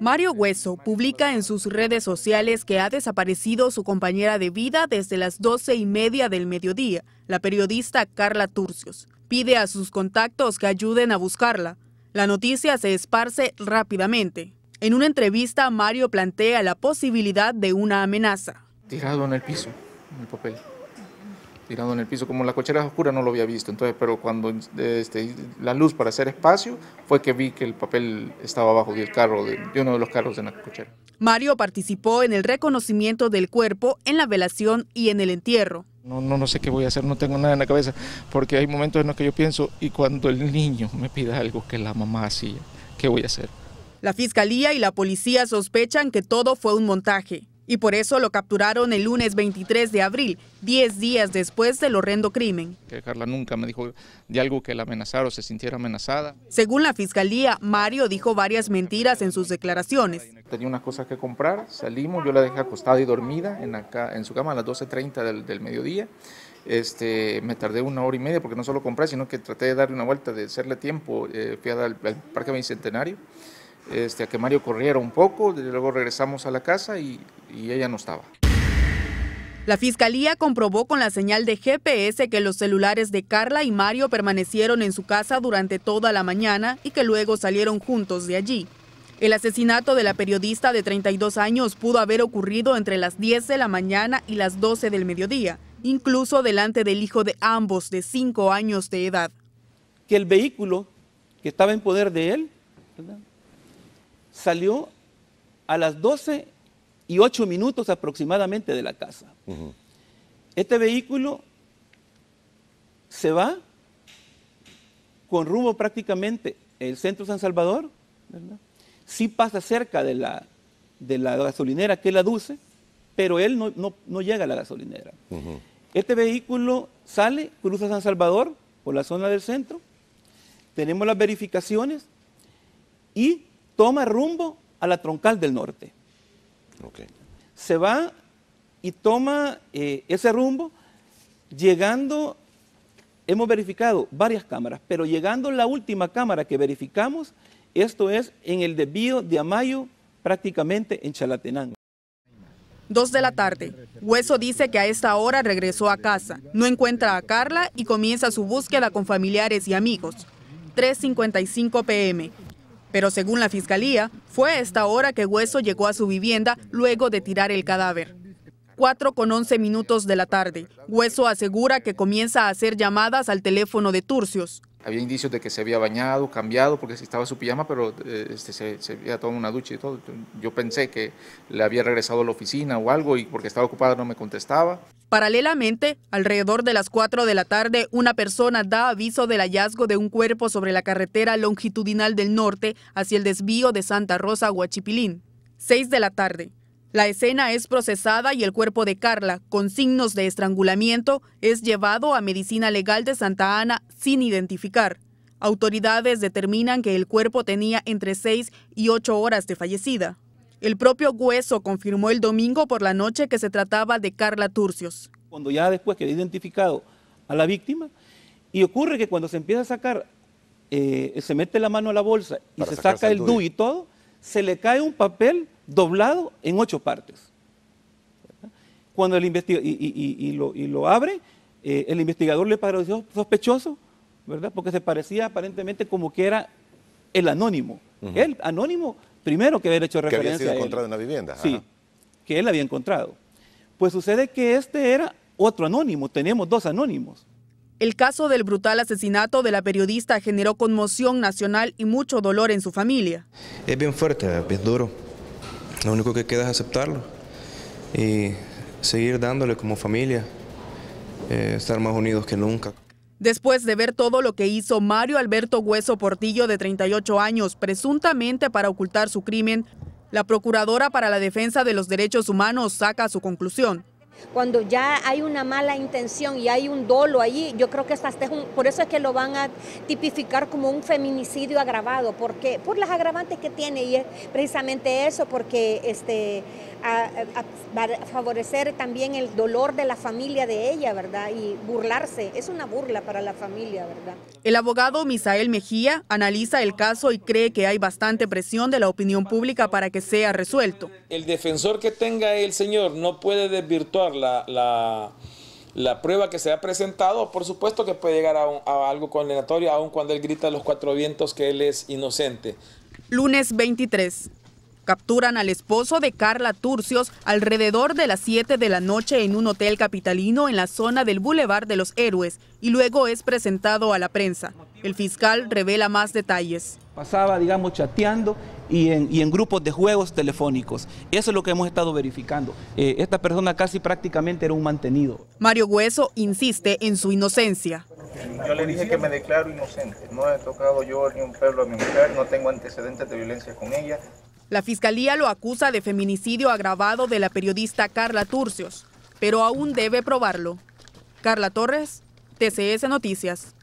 Mario Hueso publica en sus redes sociales que ha desaparecido su compañera de vida desde las doce y media del mediodía. La periodista Carla Turcios pide a sus contactos que ayuden a buscarla. La noticia se esparce rápidamente. En una entrevista, Mario plantea la posibilidad de una amenaza. Tirado en el piso, en el papel tirado en el piso. Como la cochera es oscura no lo había visto, entonces, pero cuando este, la luz para hacer espacio fue que vi que el papel estaba abajo del carro, de, uno de los carros de la cochera. Mario participó en el reconocimiento del cuerpo, en la velación y en el entierro. No, no, no sé qué voy a hacer, no tengo nada en la cabeza, porque hay momentos en los que yo pienso y cuando el niño me pida algo que la mamá hacía, ¿qué voy a hacer? La fiscalía y la policía sospechan que todo fue un montaje. Y por eso lo capturaron el lunes 23 de abril, 10 días después del horrendo crimen. Que Carla nunca me dijo de algo que la amenazara o se sintiera amenazada. Según la fiscalía, Mario dijo varias mentiras en sus declaraciones. Tenía unas cosas que comprar, salimos, yo la dejé acostada y dormida en, su cama a las 12.30 del, mediodía. Este, me tardé una hora y media porque no solo compré, sino que traté de darle una vuelta, de hacerle tiempo, eh, fui al Parque Bicentenario. Este, a que Mario corriera un poco, luego regresamos a la casa y, ella no estaba. La fiscalía comprobó con la señal de GPS que los celulares de Carla y Mario permanecieron en su casa durante toda la mañana y que luego salieron juntos de allí. El asesinato de la periodista de 32 años pudo haber ocurrido entre las 10 de la mañana y las 12 del mediodía, incluso delante del hijo de ambos de 5 años de edad. Que el vehículo que estaba en poder de él ¿verdad? salió a las 12 y 8 minutos aproximadamente de la casa. Este vehículo se va con rumbo prácticamente el centro San Salvador, sí pasa cerca de la, de la gasolinera que la aduce, pero él no, llega a la gasolinera. Este vehículo sale, cruza San Salvador por la zona del centro, tenemos las verificaciones y toma rumbo a la troncal del norte. Se va y toma eh, ese rumbo llegando, hemos verificado varias cámaras, pero llegando la última cámara que verificamos, esto es en el desvío de Amayo, prácticamente en Chalatenango. Dos de la tarde. Hueso dice que a esta hora regresó a casa. No encuentra a Carla y comienza su búsqueda con familiares y amigos. 3.55 pm. Pero según la fiscalía, fue a esta hora que Hueso llegó a su vivienda luego de tirar el cadáver. 4 con 11 minutos de la tarde. Hueso asegura que comienza a hacer llamadas al teléfono de Turcios. Había indicios de que se había bañado, cambiado, porque estaba su pijama, pero eh, este, se, se, había tomado una ducha y todo. Yo pensé que le había regresado a la oficina o algo y porque estaba ocupada no me contestaba. Paralelamente, alrededor de las 4 de la tarde, una persona da aviso del hallazgo de un cuerpo sobre la carretera longitudinal del norte hacia el desvío de Santa Rosa Huachipilín. 6 de la tarde. La escena es procesada y el cuerpo de Carla, con signos de estrangulamiento, es llevado a Medicina Legal de Santa Ana sin identificar. Autoridades determinan que el cuerpo tenía entre seis y ocho horas de fallecida. El propio Hueso confirmó el domingo por la noche que se trataba de Carla Turcios. Cuando ya después quedó identificado a la víctima, y ocurre que cuando se empieza a sacar, eh, se mete la mano a la bolsa y se saca el dúo y todo, se le cae un papel doblado en ocho partes. Cuando el investigador, y, lo, abre, eh, el investigador le pareció sospechoso, ¿verdad? Porque se parecía aparentemente como que era el anónimo. El anónimo, primero que había hecho referencia. Que había sido encontrado en vivienda. Sí, que él había encontrado. Pues sucede que este era otro anónimo, tenemos dos anónimos. El caso del brutal asesinato de la periodista generó conmoción nacional y mucho dolor en su familia. Es bien fuerte, es duro lo único que queda es aceptarlo y seguir dándole como familia, eh, estar más unidos que nunca. Después de ver todo lo que hizo Mario Alberto Hueso Portillo, de 38 años, presuntamente para ocultar su crimen, la Procuradora para la Defensa de los Derechos Humanos saca su conclusión. Cuando ya hay una mala intención y hay un dolo ahí, yo creo que este por eso es que lo van a tipificar como un feminicidio agravado, porque por las agravantes que tiene y es precisamente eso, porque este favorecer también el dolor de la familia de ella, ¿verdad? Y burlarse, es una burla para la familia, ¿verdad? El abogado Misael Mejía analiza el caso y cree que hay bastante presión de la opinión pública para que sea resuelto. El defensor que tenga el señor no puede desvirtuar la, prueba que se ha presentado, por supuesto que puede llegar a, algo condenatorio, aun cuando él grita a los cuatro vientos que él es inocente. Lunes 23. Capturan al esposo de Carla Turcios alrededor de las 7 de la noche en un hotel capitalino en la zona del Boulevard de los Héroes y luego es presentado a la prensa. El fiscal revela más detalles. Pasaba, digamos, chateando y en, grupos de juegos telefónicos. Eso es lo que hemos estado verificando. Eh, esta persona casi prácticamente era un mantenido. Mario Hueso insiste en su inocencia. Yo le dije que me declaro inocente. No he tocado yo ni un pueblo a mi mujer, no tengo antecedentes de violencia con ella. La fiscalía lo acusa de feminicidio agravado de la periodista Carla Turcios, pero aún debe probarlo. Carla Torres, TCS Noticias.